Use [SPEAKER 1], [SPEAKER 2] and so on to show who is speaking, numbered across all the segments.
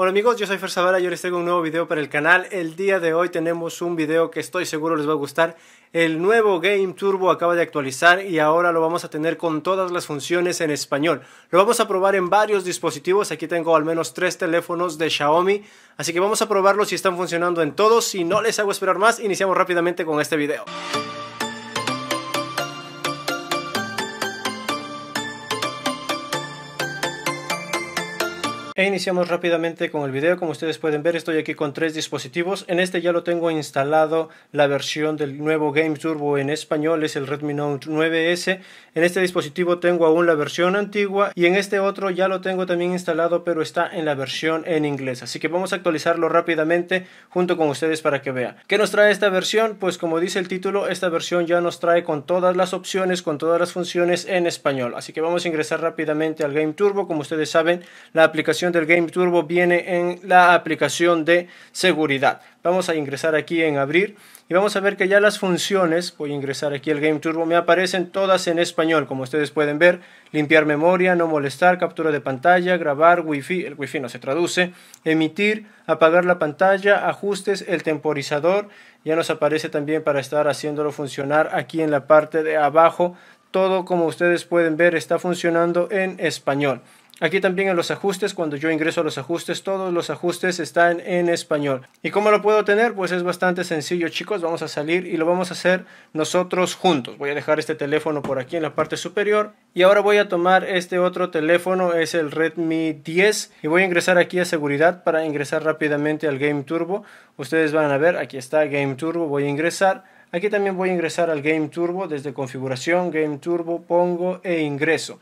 [SPEAKER 1] Hola amigos, yo soy Fer y hoy les traigo un nuevo video para el canal. El día de hoy tenemos un video que estoy seguro les va a gustar. El nuevo Game Turbo acaba de actualizar y ahora lo vamos a tener con todas las funciones en español. Lo vamos a probar en varios dispositivos. Aquí tengo al menos tres teléfonos de Xiaomi. Así que vamos a probarlo si están funcionando en todos. Si no les hago esperar más, iniciamos rápidamente con este video. E iniciamos rápidamente con el video. Como ustedes pueden ver, estoy aquí con tres dispositivos. En este ya lo tengo instalado la versión del nuevo Game Turbo en español, es el Redmi Note 9S. En este dispositivo tengo aún la versión antigua y en este otro ya lo tengo también instalado, pero está en la versión en inglés. Así que vamos a actualizarlo rápidamente junto con ustedes para que vean. ¿Qué nos trae esta versión? Pues como dice el título, esta versión ya nos trae con todas las opciones, con todas las funciones en español. Así que vamos a ingresar rápidamente al Game Turbo. Como ustedes saben, la aplicación del Game Turbo viene en la aplicación de seguridad. Vamos a ingresar aquí en abrir y vamos a ver que ya las funciones, voy a ingresar aquí el Game Turbo, me aparecen todas en español, como ustedes pueden ver, limpiar memoria, no molestar, captura de pantalla, grabar, wifi, el wifi no se traduce, emitir, apagar la pantalla, ajustes, el temporizador, ya nos aparece también para estar haciéndolo funcionar aquí en la parte de abajo, todo como ustedes pueden ver está funcionando en español. Aquí también en los ajustes, cuando yo ingreso a los ajustes, todos los ajustes están en español. ¿Y cómo lo puedo tener? Pues es bastante sencillo chicos, vamos a salir y lo vamos a hacer nosotros juntos. Voy a dejar este teléfono por aquí en la parte superior y ahora voy a tomar este otro teléfono, es el Redmi 10 y voy a ingresar aquí a seguridad para ingresar rápidamente al Game Turbo. Ustedes van a ver, aquí está Game Turbo, voy a ingresar. Aquí también voy a ingresar al Game Turbo desde configuración, Game Turbo, pongo e ingreso.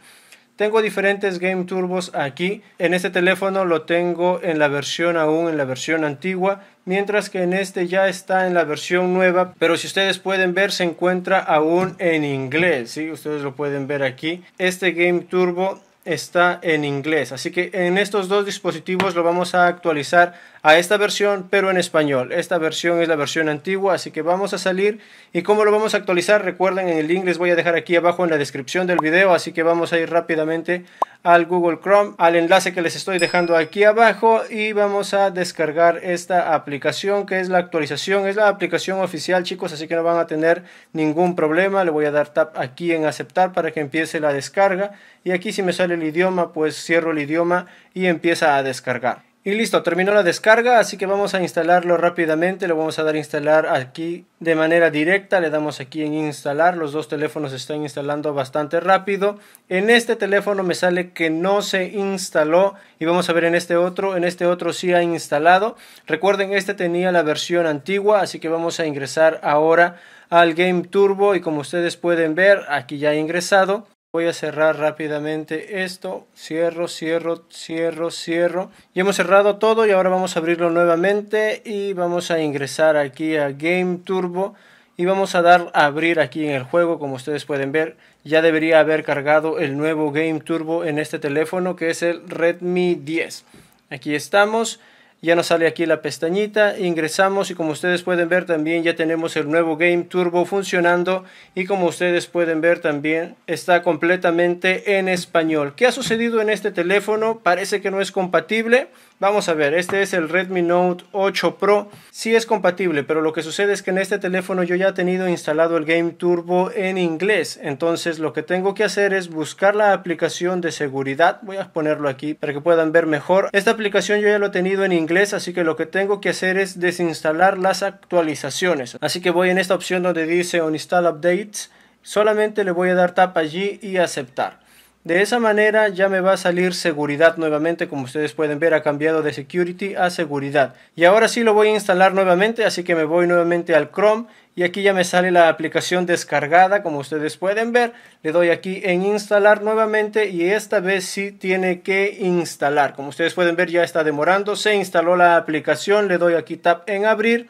[SPEAKER 1] Tengo diferentes Game Turbos aquí. En este teléfono lo tengo en la versión aún, en la versión antigua, mientras que en este ya está en la versión nueva, pero si ustedes pueden ver se encuentra aún en inglés, ¿sí? Ustedes lo pueden ver aquí. Este Game Turbo está en inglés, así que en estos dos dispositivos lo vamos a actualizar a esta versión, pero en español. Esta versión es la versión antigua, así que vamos a salir. ¿Y cómo lo vamos a actualizar? Recuerden, en el link les voy a dejar aquí abajo en la descripción del video, así que vamos a ir rápidamente al Google Chrome, al enlace que les estoy dejando aquí abajo y vamos a descargar esta aplicación que es la actualización, es la aplicación oficial chicos, así que no van a tener ningún problema, le voy a dar tap aquí en aceptar para que empiece la descarga y aquí si me sale el idioma pues cierro el idioma y empieza a descargar. Y listo, terminó la descarga, así que vamos a instalarlo rápidamente. Lo vamos a dar a instalar aquí de manera directa. Le damos aquí en instalar. Los dos teléfonos se están instalando bastante rápido. En este teléfono me sale que no se instaló. Y vamos a ver en este otro. En este otro sí ha instalado. Recuerden, este tenía la versión antigua, así que vamos a ingresar ahora al Game Turbo. Y como ustedes pueden ver, aquí ya ha ingresado. Voy a cerrar rápidamente esto. Cierro, cierro, cierro, cierro. Y hemos cerrado todo y ahora vamos a abrirlo nuevamente y vamos a ingresar aquí a Game Turbo y vamos a dar a abrir aquí en el juego como ustedes pueden ver ya debería haber cargado el nuevo Game Turbo en este teléfono que es el Redmi 10 aquí estamos ya nos sale aquí la pestañita, ingresamos y como ustedes pueden ver también ya tenemos el nuevo Game Turbo funcionando y como ustedes pueden ver también está completamente en español. ¿Qué ha sucedido en este teléfono? Parece que no es compatible. Vamos a ver, este es el Redmi Note 8 Pro. Sí es compatible, pero lo que sucede es que en este teléfono yo ya he tenido instalado el Game Turbo en inglés. Entonces lo que tengo que hacer es buscar la aplicación de seguridad. Voy a ponerlo aquí para que puedan ver mejor. Esta aplicación yo ya lo he tenido en inglés inglés, así que lo que tengo que hacer es desinstalar las actualizaciones. Así que voy en esta opción donde dice Uninstall Updates, solamente le voy a dar tap allí y aceptar. De esa manera ya me va a salir seguridad nuevamente, como ustedes pueden ver ha cambiado de security a seguridad. Y ahora sí lo voy a instalar nuevamente, así que me voy nuevamente al Chrome y aquí ya me sale la aplicación descargada, como ustedes pueden ver. Le doy aquí en instalar nuevamente y esta vez sí tiene que instalar. Como ustedes pueden ver ya está demorando, se instaló la aplicación, le doy aquí tap en abrir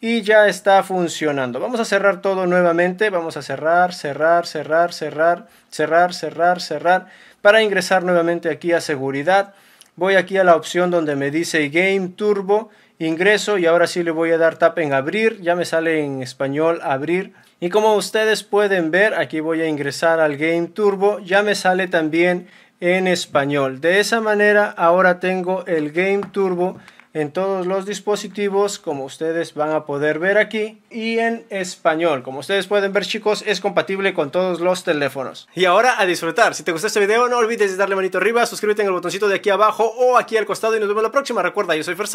[SPEAKER 1] y ya está funcionando. Vamos a cerrar todo nuevamente, vamos a cerrar, cerrar, cerrar, cerrar, cerrar, cerrar, cerrar, para ingresar nuevamente aquí a seguridad. Voy aquí a la opción donde me dice Game Turbo, ingreso y ahora sí le voy a dar tap en abrir, ya me sale en español abrir. Y como ustedes pueden ver, aquí voy a ingresar al Game Turbo, ya me sale también en español. De esa manera ahora tengo el Game Turbo en todos los dispositivos como ustedes van a poder ver aquí y en español. Como ustedes pueden ver chicos es compatible con todos los teléfonos. Y ahora a disfrutar. Si te gustó este video no olvides darle manito arriba, suscríbete en el botoncito de aquí abajo o aquí al costado y nos vemos la próxima. Recuerda yo soy Fer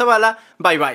[SPEAKER 1] Bye bye.